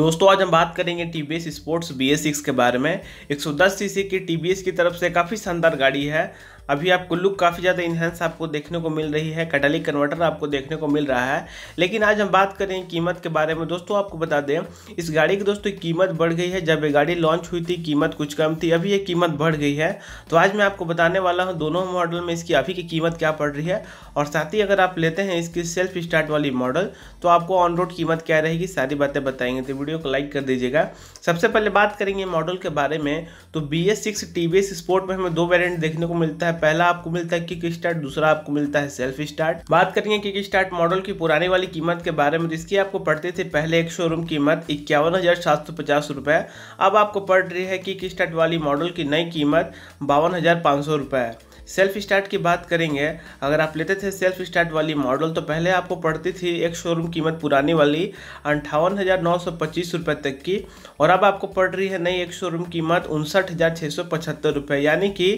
दोस्तों आज हम बात करेंगे T V S sports B S six के बारे में 110 सीसी की टी वी एस की तरफ से काफ़ी शानदार गाड़ी है अभी आपको लुक काफ़ी ज़्यादा इन्हेंस आपको देखने को मिल रही है कटाली कन्वर्टर आपको देखने को मिल रहा है लेकिन आज हम बात करें कीमत के बारे में दोस्तों आपको बता दें इस गाड़ी की दोस्तों कीमत बढ़ गई है जब ये गाड़ी लॉन्च हुई थी कीमत कुछ कम थी अभी ये कीमत बढ़ गई है तो आज मैं आपको बताने वाला हूँ दोनों मॉडल में इसकी अभी की कीमत क्या पड़ रही है और साथ ही अगर आप लेते हैं इसकी सेल्फ स्टार्ट वाली मॉडल तो आपको ऑन रोड कीमत क्या रहेगी सारी बातें बताएंगे तो वीडियो को लाइक कर दीजिएगा सबसे पहले बात करेंगे मॉडल के बारे में तो B S six S sport में हमें दो वेरियंट देखने को मिलता है है पहला आपको मिलता है किक स्टार्ट दूसरा आपको मिलता है सेल्फ स्टार्ट बात करेंगे किक स्टार्ट मॉडल की पुराने वाली कीमत के बारे में जिसकी आपको पढ़ते थे पहले एक शोरूम कीमत इक्यावन हजार सात सौ पचास अब आपको पड़ रही है किक स्टार्ट वाली मॉडल की नई कीमत बावन हजार सौ सेल्फ स्टार्ट की बात करेंगे अगर आप लेते थे सेल्फ स्टार्ट वाली मॉडल तो पहले आपको पड़ती थी एक शोरूम कीमत पुरानी वाली अंठावन हज़ार नौ सौ पच्चीस रुपये तक की और अब आपको पड़ रही है नई एक शोरूम कीमत उनसठ हज़ार छः सौ पचहत्तर रुपये यानी कि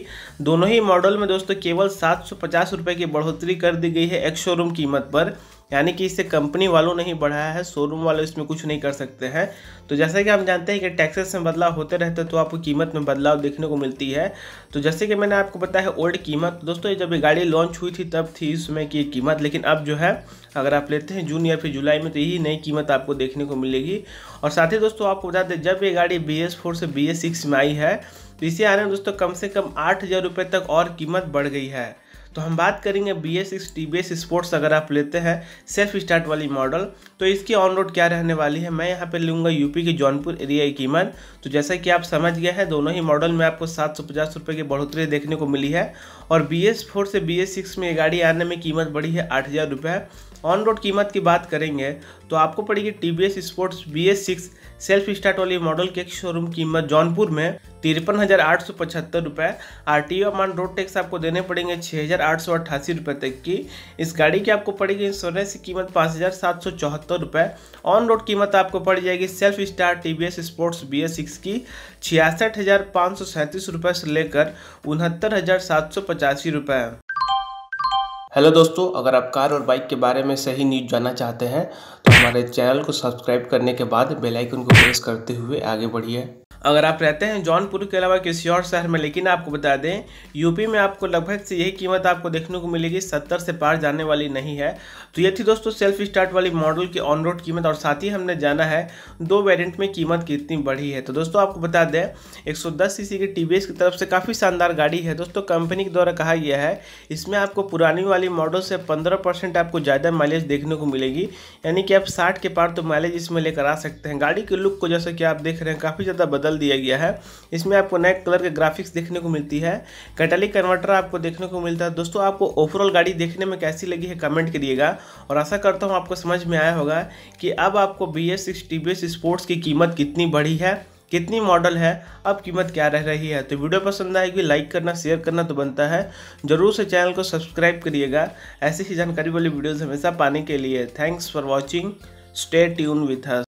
दोनों ही मॉडल में दोस्तों केवल सात सौ पचास रुपये की बढ़ोतरी कर दी गई है एक शोरूम कीमत पर यानी कि इसे कंपनी वालों ने ही बढ़ाया है शोरूम वाले इसमें कुछ नहीं कर सकते हैं तो जैसे कि हम जानते हैं कि टैक्सेस में बदलाव होते रहते हैं तो आपको कीमत में बदलाव देखने को मिलती है तो जैसे कि मैंने आपको बताया ओल्ड कीमत तो दोस्तों जब ये गाड़ी लॉन्च हुई थी तब थी इसमें की कीमत लेकिन अब जो है अगर आप लेते हैं जून या फिर जुलाई में तो यही नई कीमत आपको देखने को मिलेगी और साथ ही दोस्तों आपको बता दें जब ये गाड़ी बी एस फोर से बी एस सिक्स में आई है तो इसे आने में दोस्तों कम से कम आठ हज़ार रुपये तक और कीमत बढ़ गई है तो हम बात करेंगे B S six T B S sports अगर आप लेते हैं सेल्फ स्टार्ट वाली मॉडल तो इसकी ऑन रोड क्या रहने वाली है मैं यहाँ पे लूँगा यूपी के जौनपुर एरिया की कीमत तो जैसा कि आप समझ गए हैं दोनों ही मॉडल में आपको सात सौ पचास रुपये की बढ़ोतरी देखने को मिली है और बी एस फोर से बी एस सिक्स में गाड़ी आने में कीमत बढ़ी है आठ हज़ार रुपये ऑन रोड कीमत की बात करेंगे तो आपको पड़ेगी T B S sports B S six self start वाली मॉडल के शोरूम कीमत जौनपुर में तिरपन हज़ार आठ सौ पचहत्तर रुपये R T O road tax आपको देने पड़ेंगे छः हज़ार आठ सौ तक की इस गाड़ी की आपको पड़ेगी इंश्योरेंस की कीमत पाँच हज़ार ऑन रोड कीमत आपको पड़ जाएगी self start T V sports B S six की छियासठ हज़ार पाँच सौ सैंतीस रुपये से लेकर उनहत्तर हज़ार सात सौ पचासी रुपये हेलो दोस्तों अगर आप कार और बाइक के बारे में सही न्यूज जानना चाहते हैं तो हमारे चैनल को सब्सक्राइब करने के बाद बेल आइकन को प्रेस करते हुए आगे बढ़िए अगर आप रहते हैं जौनपुर के अलावा किसी और शहर में लेकिन आपको बता दें यूपी में आपको लगभग से यही कीमत आपको देखने को मिलेगी सत्तर से पार जाने वाली नहीं है तो ये थी दोस्तों सेल्फ स्टार्ट वाली मॉडल की ऑन रोड कीमत और साथ ही हमने जाना है दो वेरिएंट में कीमत कितनी बढ़ी है तो दोस्तों आपको बता दें एक सौ की टी की तरफ से काफ़ी शानदार गाड़ी है दोस्तों कंपनी के द्वारा कहा गया है इसमें आपको पुरानी वाली मॉडल से पंद्रह आपको ज़्यादा माइलेज देखने को मिलेगी यानी कि आप साठ के पार तो माइलेज इसमें लेकर आ सकते हैं गाड़ी के लुक को जैसे कि आप देख रहे हैं काफ़ी ज़्यादा बदल बदल दिया गया है इसमें आपको नए कलर के ग्राफिक्स देखने को मिलती है कैटेलिक कन्वर्टर आपको देखने को मिलता है दोस्तों आपको ओवरऑल गाड़ी देखने में कैसी लगी है कमेंट करिएगा और आशा करता हूँ आपको समझ में आया होगा कि अब आपको B S six T sports की कीमत कितनी बढ़ी है कितनी मॉडल है अब कीमत क्या रह रही है तो वीडियो पसंद आएगी लाइक करना शेयर करना तो बनता है जरूर से चैनल को सब्सक्राइब करिएगा ऐसी ही जानकारी वाली वीडियोस हमेशा पाने के लिए thanks for watching stay tuned with has